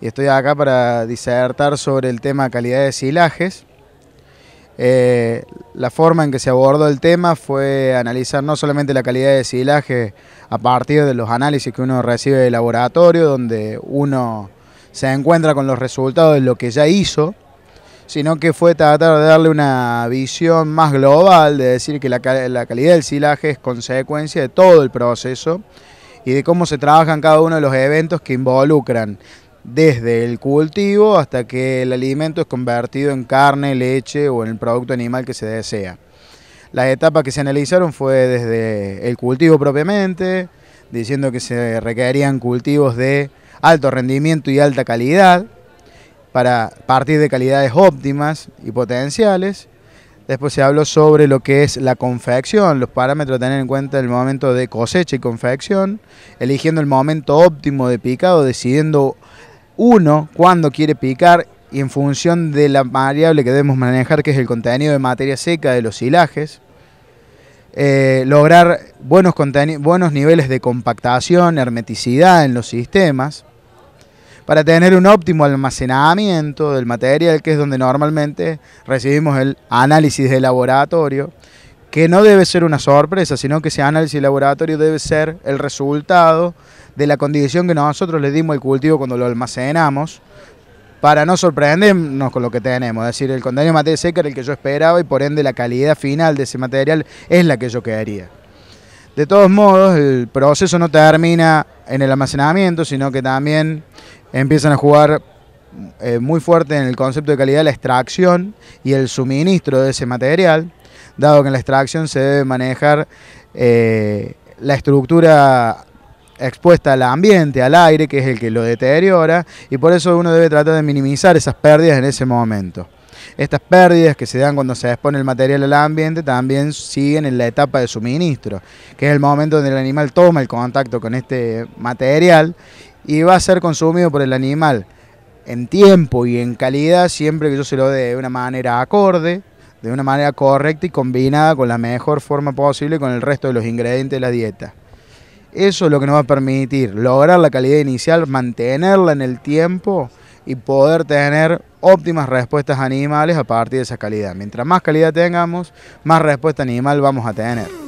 y estoy acá para disertar sobre el tema calidad de silajes. Eh, la forma en que se abordó el tema fue analizar no solamente la calidad de silaje a partir de los análisis que uno recibe de laboratorio, donde uno se encuentra con los resultados de lo que ya hizo, sino que fue tratar de darle una visión más global, de decir que la calidad del silaje es consecuencia de todo el proceso y de cómo se trabajan cada uno de los eventos que involucran desde el cultivo hasta que el alimento es convertido en carne, leche o en el producto animal que se desea. Las etapas que se analizaron fue desde el cultivo propiamente, diciendo que se requerían cultivos de alto rendimiento y alta calidad para partir de calidades óptimas y potenciales. Después se habló sobre lo que es la confección, los parámetros a tener en cuenta el momento de cosecha y confección, eligiendo el momento óptimo de picado, decidiendo uno cuando quiere picar y en función de la variable que debemos manejar, que es el contenido de materia seca de los silajes, eh, lograr buenos, buenos niveles de compactación, hermeticidad en los sistemas, para tener un óptimo almacenamiento del material, que es donde normalmente recibimos el análisis de laboratorio, que no debe ser una sorpresa, sino que ese análisis de laboratorio debe ser el resultado de la condición que nosotros le dimos al cultivo cuando lo almacenamos, para no sorprendernos con lo que tenemos. Es decir, el contenido de materia seca era el que yo esperaba y por ende la calidad final de ese material es la que yo quedaría De todos modos, el proceso no termina en el almacenamiento, sino que también empiezan a jugar eh, muy fuerte en el concepto de calidad la extracción y el suministro de ese material, dado que en la extracción se debe manejar eh, la estructura expuesta al ambiente, al aire, que es el que lo deteriora, y por eso uno debe tratar de minimizar esas pérdidas en ese momento. Estas pérdidas que se dan cuando se expone el material al ambiente también siguen en la etapa de suministro, que es el momento donde el animal toma el contacto con este material y va a ser consumido por el animal en tiempo y en calidad siempre que yo se lo dé de una manera acorde, de una manera correcta y combinada con la mejor forma posible con el resto de los ingredientes de la dieta. Eso es lo que nos va a permitir lograr la calidad inicial, mantenerla en el tiempo y poder tener óptimas respuestas animales a partir de esa calidad. Mientras más calidad tengamos, más respuesta animal vamos a tener.